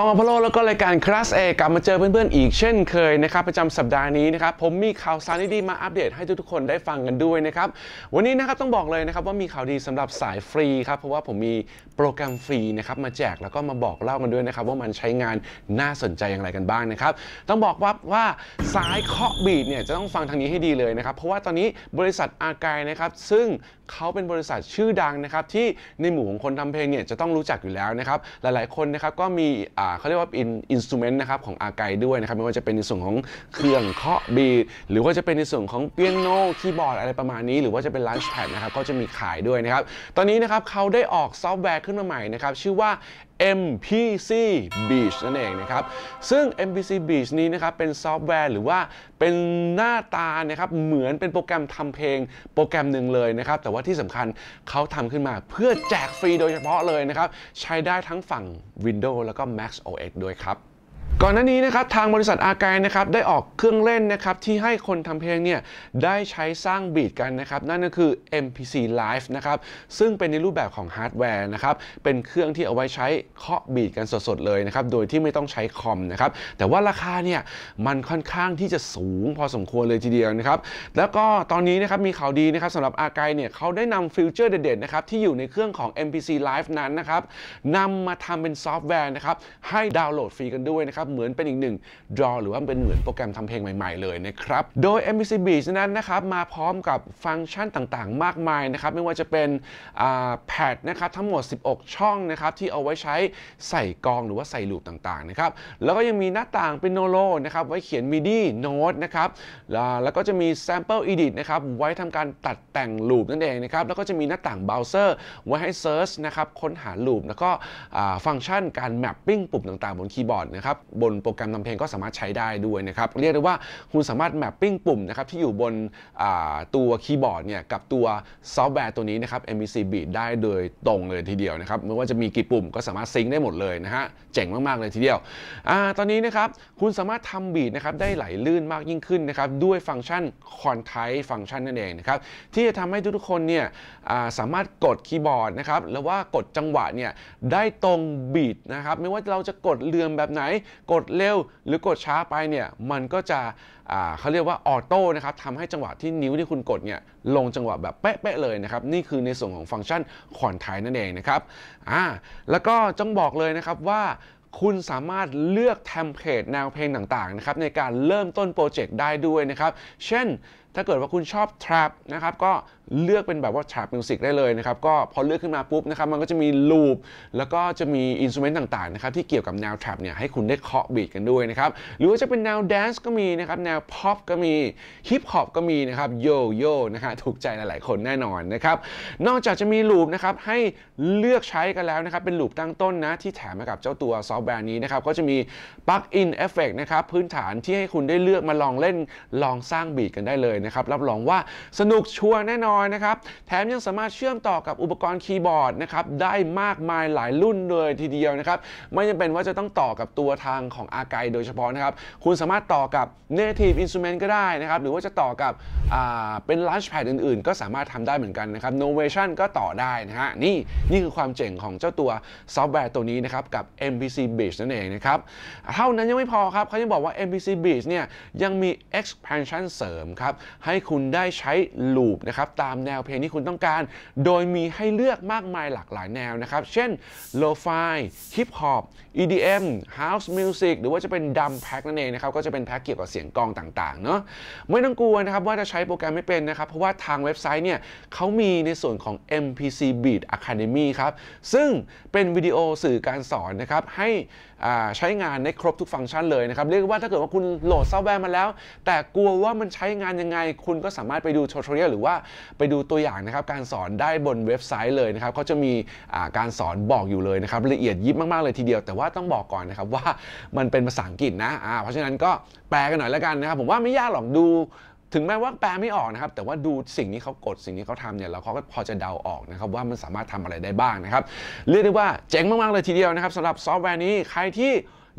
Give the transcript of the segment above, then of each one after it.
ตอมาพโลแล้วก็รายการคลาสเอกลับมาเจอเพื่อนๆอีกเช่นเคยนะครับประจำสัปดาห์นี้นะครับ ผมมีข่าวสารดีๆมาอัปเดตให้ทุกๆคนได้ฟังกันด้วยนะครับวันนี้นะครับต้องบอกเลยนะครับว่ามีข่าวดีสำหรับสายฟรีครับเพราะว่าผมมีโปรแกรมฟรีนะครับมาแจกแล้วก็มาบอกเล่ากันด้วยนะครับว่ามันใช้งานน่าสนใจอย่างไรกันบ้างนะครับต้องบอกว่าว่าสายเคาะบีดเนี่ยจะต้องฟังทางนี้ให้ดีเลยนะครับเพราะว่าตอนนี้บริษัทอากายนะครับซึ่งเขาเป็นบริษัทชื่อดังนะครับที่ในหมู่ของคนทำเพลงเนี่ยจะต้องรู้จักอยู่แล้วนะครับหลายๆคนนะครับก็มีอ่าเขาเรียกว่าเป็นอินสตูเมนต์นะครับของอาไกด้วยนะครับไม่ว่าจะเป็นในส่วนของเครื่องเคาะบีดหรือว่าจะเป็นในส่วนของเปียโนคีย์บอร์ดอะไรประมาณนี้หรือว่าจะเป็นลันช์แพดนะครับก็จะมีขายด้วยนะครับตอนนี้นะครับเขาได้ออกซอฟต์แวร์ขึ้นมาใหม่นะครับชื่อว่า MPC Beach นั่นเองนะครับ ซึ่ง MPC Beach นี้นะครับ เป็นซอฟต์แวร์หรือว่าเป็นหน้าตานะครับ เหมือนเป็นโปรแกรมทำเพลงโปรแกรมหนึ่งเลยนะครับ แต่ว่าที่สำคัญเขาทำขึ้นมาเพื่อแจกฟรีโดยเฉพาะเลยนะครับ ใช้ได้ทั้งฝั่ง Windows แล้วก็ Mac OS ด้วยครับก่อนหน้านี้นะครับทางบริษัทอาการนะครับได้ออกเครื่องเล่นนะครับที่ให้คนทำเพลงเนี่ยได้ใช้สร้างบีทกันนะครับนั่นก็คือ MPC Live นะครับซึ่งเป็นในรูปแบบของฮาร์ดแวร์นะครับเป็นเครื่องที่เอาไว้ใช้เคาะบีทกันสดๆเลยนะครับโดยที่ไม่ต้องใช้คอมนะครับแต่ว่าราคาเนี่ยมันค่อนข้างที่จะสูงพอสมควรเลยทีเดียวนะครับ แล้วก็ตอนนี้นะครับมีข่าวดีนะครับสำหรับอาการเนี่ยเขาได้นำฟิลเจอร์เด็ดๆนะครับที่อยู่ในเครื่องของ MPC Live นั้นนะครับนำมาทำเป็นซอฟต์แวร์นะครับให้ดาวน์โหลดฟรีกันด้วยนะครับเหมือนเป็นอีกหนึ่ง draw หรือว่าเป็นเหมือนโปรแกรมทำเพลงใหม่ๆเลยนะครับ โดย MPC Beats นั้นนะครับ มาพร้อมกับฟังก์ชันต่างๆ มากมายนะครับ ไม่ว่าจะเป็นแพดนะครับทั้งหมด 16 ช่องนะครับ ที่เอาไว้ใช้ใส่กองหรือว่าใส่ลูปต่างๆนะครับ แล้วก็ยังมีหน้าต่างเป็นโนโลนะครับไว้เขียน MIDI note นะครับ แล้วก็จะมี sample edit นะครับไว้ทำการตัดแต่งลูปนั่นเองนะครับแล้วก็จะมีหน้าต่าง browser ไว้ให้ search นะครับค้นหาลูปแล้วก็ฟังก์ชันการ mapping ปุ่มต่าง ๆ บนคีย์บอร์ดนะครับบนโปรแกรมทำเพลงก็สามารถใช้ได้ด้วยนะครับเรียกได้ว่าคุณสามารถแมปปิ้งปุ่มนะครับที่อยู่บนตัวคีย์บอร์ดเนี่ยกับตัวซอฟต์แวร์ตัวนี้นะครับ MVC Beat ได้โดยตรงเลยทีเดียวนะครับ ไม่ว่าจะมีกี่ปุ่มก็สามารถซิง์ได้หมดเลยนะฮะเจ๋งมาก ๆ เลยทีเดียวอตอนนี้นะครับ คุณสามารถทำบีทนะครับได้ไหลลื่นมากยิ่งขึ้นนะครับ ด้วยฟังก์ชันคอนไท c ์ฟังก์ชันนั่นเองนะครับที่จะทำให้ทุกๆคนเนี่ยสามารถกดคีย์บอร์ดนะครับแล้วว่ากดจังหวะเนี่ยได้ตรงบีทนะครับไม่ว่าเราจะกดเลื่อมแบบไหนกดเร็วหรือกดช้าไปเนี่ยมันก็จะเขาเรียกว่าออโต้นะครับทำให้จังหวะที่นิ้วที่คุณกดเนี่ยลงจังหวะแบบเป๊ะๆเลยนะครับ นี่คือในส่วนของฟังก์ชันขอนไทยนั่นเองนะครับอ่าแล้วก็ต้องบอกเลยนะครับว่าคุณสามารถเลือกเทมเพลตแนวเพลงต่างๆนะครับในการเริ่มต้นโปรเจกต์ได้ด้วยนะครับ เช่นถ้าเกิดว่าคุณชอบ trap นะครับก็เลือกเป็นแบบว่า trap music ได้เลยนะครับ ก็พอเลือกขึ้นมาปุ๊บนะครับมันก็จะมีลูปแล้วก็จะมีอินสตูเมนต์ต่างๆนะครับที่เกี่ยวกับแนว trap เนี่ยให้คุณได้เคาะบีทกันด้วยนะครับ หรือว่าจะเป็นแนว dance ก็มีนะครับ แนว pop ก็มี hip hop ก็มีนะครับโยโย่นะฮะถูกใจหลายๆ คนแน่นอนนะครับ นอกจากจะมีลูปนะครับให้เลือกใช้กันแล้วนะครับ เป็นลูปตั้งต้นนะที่แถมมากับเจ้าตัวซอฟต์แวร์นี้นะครับก็จะมี plug in effect นะครับพื้นฐานที่ให้คุณได้เลือกมาลองเล่นลองสร้างบีทกันได้เลยนะนะครับรับรองว่าสนุกชัวร์แน่นอนนะครับ แถมยังสามารถเชื่อมต่อกับอุปกรณ์คีย์บอร์ดนะครับได้มากมายหลายรุ่นเลยทีเดียวนะครับ ไม่จำเป็นว่าจะต้องต่อกับตัวทางของอาไกโดยเฉพาะนะครับคุณสามารถต่อกับ Native Instrument ก็ได้นะครับหรือว่าจะต่อกับเป็น Launchpad อื่นๆก็สามารถทำได้เหมือนกันนะครับ Novation ก็ต่อได้นะฮะนี่นี่คือความเจ๋งของเจ้าตัวซอฟต์แวร์ตัวนี้นะครับกับ MPC Beach นั่นเองนะครับเท่านั้นยังไม่พอครับเขายังบอกว่า MPC Beach เนี่ยยังมี expansion เสริมครับให้คุณได้ใช้ลูปนะครับตามแนวเพลงที่คุณต้องการ โดยมีให้เลือกมากมายหลากหลายแนวนะครับ เช่น Lo-Fi Hip Hop EDM House Music หรือว่าจะเป็นดัมแพ็กนั่นเองนะครับ ก็จะเป็นแพ็กเกี่ยวกับเสียงกองต่างๆ เนาะไม่ต้องกลัวนะครับว่าจะใช้โปรแกรมไม่เป็นนะครับ เพราะว่าทางเว็บไซต์เนี่ยเขามีในส่วนของ MPC Beat Academy ครับ ซึ่งเป็นวิดีโอสื่อการสอนนะครับให้ใช้งานได้ครบทุกฟังก์ชันเลยนะครับเรียกว่าถ้าเกิดว่าคุณโหลดซอฟต์แวร์มาแล้ว แต่กลัวว่ามันใช้งานยังไง คุณก็สามารถไปดูทัวร์เรียลหรือว่าไปดูตัวอย่างนะครับการสอนได้บนเว็บไซต์เลยนะครับเขาจะมีการสอนบอกอยู่เลยนะครับละเอียดยิบมากๆเลยทีเดียว แต่ว่าต้องบอกก่อนนะครับว่ามันเป็นภาษาอังกฤษนะะเพราะฉะนั้นก็แปลกันหน่อยแล้วกันนะครับผมว่าไม่ยากหรอกดูถึงแม้ว่าแปลไม่ออกนะครับ แต่ว่าดูสิ่งนี้เขากดสิ่งนี้เขาทำเนี่ยเราก็พอจะเดาออกนะครับ ว่ามันสามารถทำอะไรได้บ้างนะครับเรียกได้ว่าเจ๋งมากๆเลยทีเดียวนะครับสำหรับซอฟต์แวร์นี้ใครที่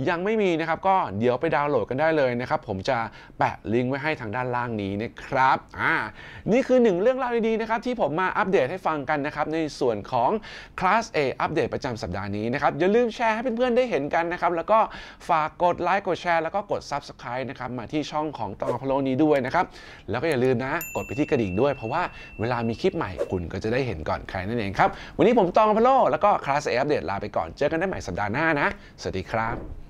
ยังไม่มีนะครับก็เดี๋ยวไปดาวน์โหลดกันได้เลยนะครับ ผมจะแปะลิงก์ไว้ให้ทางด้านล่างนี้นะครับ อ่า นี่คือหนึ่งเรื่องราวดีๆนะครับ ที่ผมมาอัปเดตให้ฟังกันนะครับ ในส่วนของคลาส A อัปเดตประจำสัปดาห์นี้นะครับ อย่าลืมแชร์ให้เพื่อนๆ ได้เห็นกันนะครับ แล้วก็ฝากกดไลค์กดแชร์แล้วก็กด s u b สไครต์นะครับมาที่ช่องของตองพโลนี้ด้วยนะครับ แล้วก็อย่าลืมนะกดไปที่กระดิ่งด้วยเพราะว่าเวลามีคลิปใหม่คุณก็จะได้เห็นก่อนใครนั่นเองครับวันนี้ผมตองพโลแล้วก็คลาส A อัปเดตลาไปก่อนเจอกันได้ใหม่สัปดาห์หน้านะสวัสดีครับ